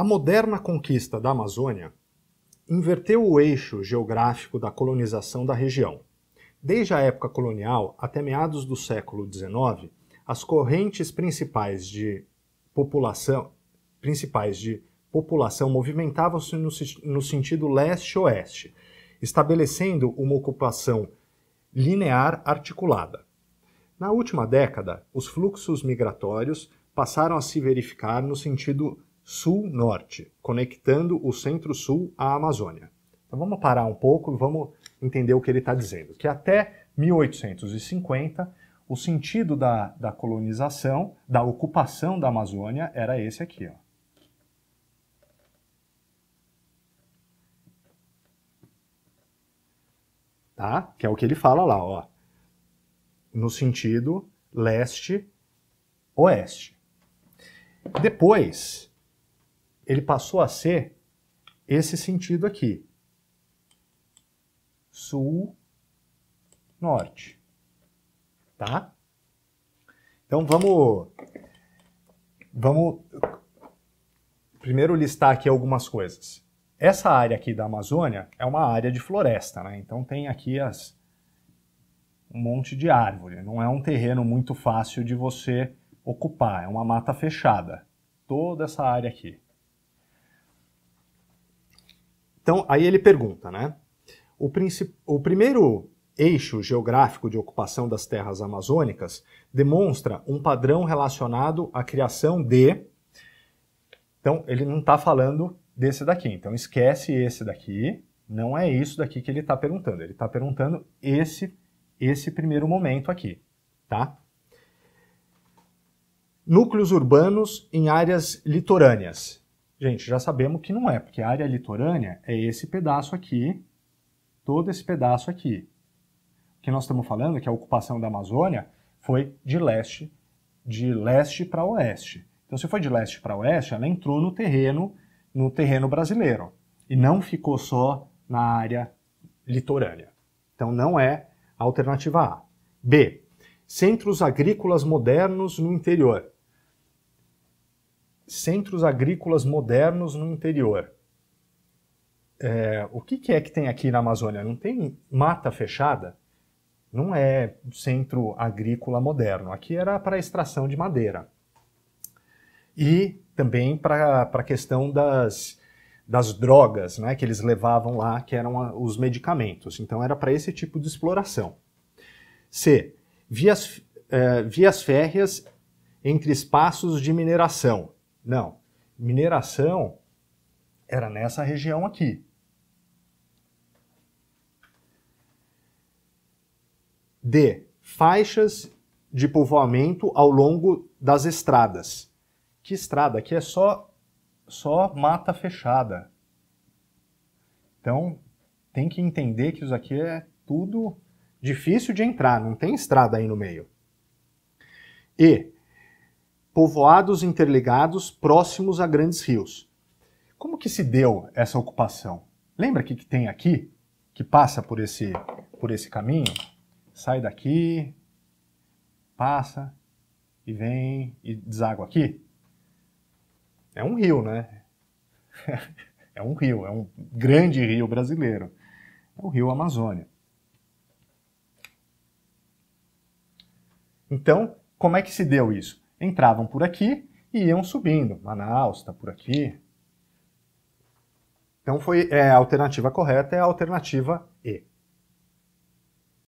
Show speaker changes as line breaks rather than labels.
A moderna conquista da Amazônia inverteu o eixo geográfico da colonização da região. Desde a época colonial até meados do século XIX, as correntes principais de população, principais de população movimentavam-se no, no sentido leste-oeste, estabelecendo uma ocupação linear articulada. Na última década, os fluxos migratórios passaram a se verificar no sentido sul-norte, conectando o centro-sul à Amazônia. Então vamos parar um pouco e vamos entender o que ele está dizendo. Que até 1850, o sentido da, da colonização, da ocupação da Amazônia, era esse aqui. Ó. Tá? Que é o que ele fala lá, ó. No sentido leste-oeste. Depois, ele passou a ser esse sentido aqui. Sul, norte. Tá? Então vamos vamos primeiro listar aqui algumas coisas. Essa área aqui da Amazônia é uma área de floresta, né? Então tem aqui as um monte de árvore. Não é um terreno muito fácil de você ocupar, é uma mata fechada. Toda essa área aqui. Então, aí ele pergunta, né? O, princip... o primeiro eixo geográfico de ocupação das terras amazônicas demonstra um padrão relacionado à criação de. Então, ele não está falando desse daqui. Então, esquece esse daqui. Não é isso daqui que ele está perguntando. Ele está perguntando esse, esse primeiro momento aqui, tá? Núcleos urbanos em áreas litorâneas. Gente, já sabemos que não é, porque a área litorânea é esse pedaço aqui, todo esse pedaço aqui. O que nós estamos falando é que a ocupação da Amazônia foi de leste, de leste para oeste. Então, se foi de leste para oeste, ela entrou no terreno, no terreno brasileiro e não ficou só na área litorânea. Então, não é a alternativa A. B. Centros agrícolas modernos no interior centros agrícolas modernos no interior. É, o que, que, é que tem aqui na Amazônia? Não tem mata fechada? Não é centro agrícola moderno. Aqui era para extração de madeira. E também para a questão das, das drogas né, que eles levavam lá, que eram a, os medicamentos. Então era para esse tipo de exploração. C. Vias, é, vias férreas entre espaços de mineração. Não. Mineração era nessa região aqui. D. Faixas de povoamento ao longo das estradas. Que estrada? Aqui é só, só mata fechada. Então, tem que entender que isso aqui é tudo difícil de entrar, não tem estrada aí no meio. E povoados interligados próximos a grandes rios. Como que se deu essa ocupação? Lembra que, que tem aqui, que passa por esse, por esse caminho? Sai daqui, passa e vem e deságua aqui? É um rio, né? é um rio, é um grande rio brasileiro. É o rio Amazônia. Então, como é que se deu isso? entravam por aqui e iam subindo. Manaus está por aqui. Então foi é, a alternativa correta é a alternativa